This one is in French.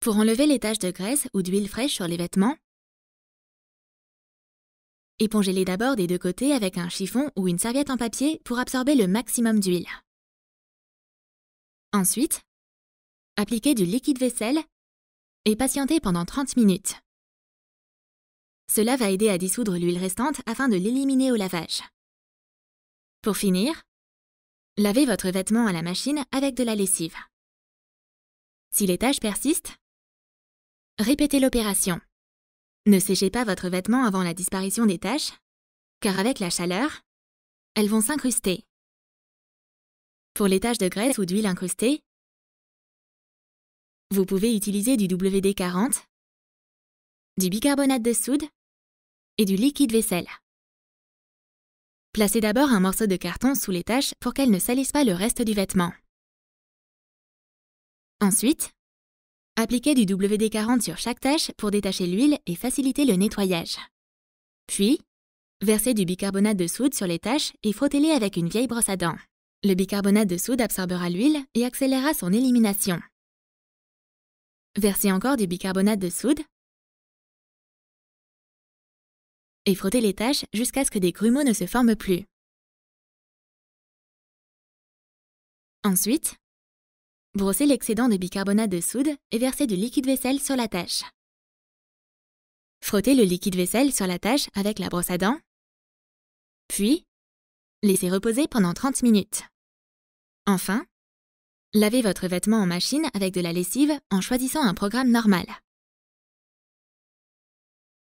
Pour enlever les taches de graisse ou d'huile fraîche sur les vêtements, épongez-les d'abord des deux côtés avec un chiffon ou une serviette en papier pour absorber le maximum d'huile. Ensuite, appliquez du liquide vaisselle et patientez pendant 30 minutes. Cela va aider à dissoudre l'huile restante afin de l'éliminer au lavage. Pour finir, lavez votre vêtement à la machine avec de la lessive. Si les taches persistent, Répétez l'opération. Ne séchez pas votre vêtement avant la disparition des taches, car avec la chaleur, elles vont s'incruster. Pour les taches de graisse ou d'huile incrustées, vous pouvez utiliser du WD-40, du bicarbonate de soude et du liquide vaisselle. Placez d'abord un morceau de carton sous les taches pour qu'elles ne salissent pas le reste du vêtement. Ensuite, Appliquez du WD-40 sur chaque tâche pour détacher l'huile et faciliter le nettoyage. Puis, versez du bicarbonate de soude sur les taches et frottez-les avec une vieille brosse à dents. Le bicarbonate de soude absorbera l'huile et accélérera son élimination. Versez encore du bicarbonate de soude et frottez les taches jusqu'à ce que des grumeaux ne se forment plus. Ensuite, Brossez l'excédent de bicarbonate de soude et versez du liquide vaisselle sur la tâche. Frottez le liquide vaisselle sur la tâche avec la brosse à dents, puis laissez reposer pendant 30 minutes. Enfin, lavez votre vêtement en machine avec de la lessive en choisissant un programme normal.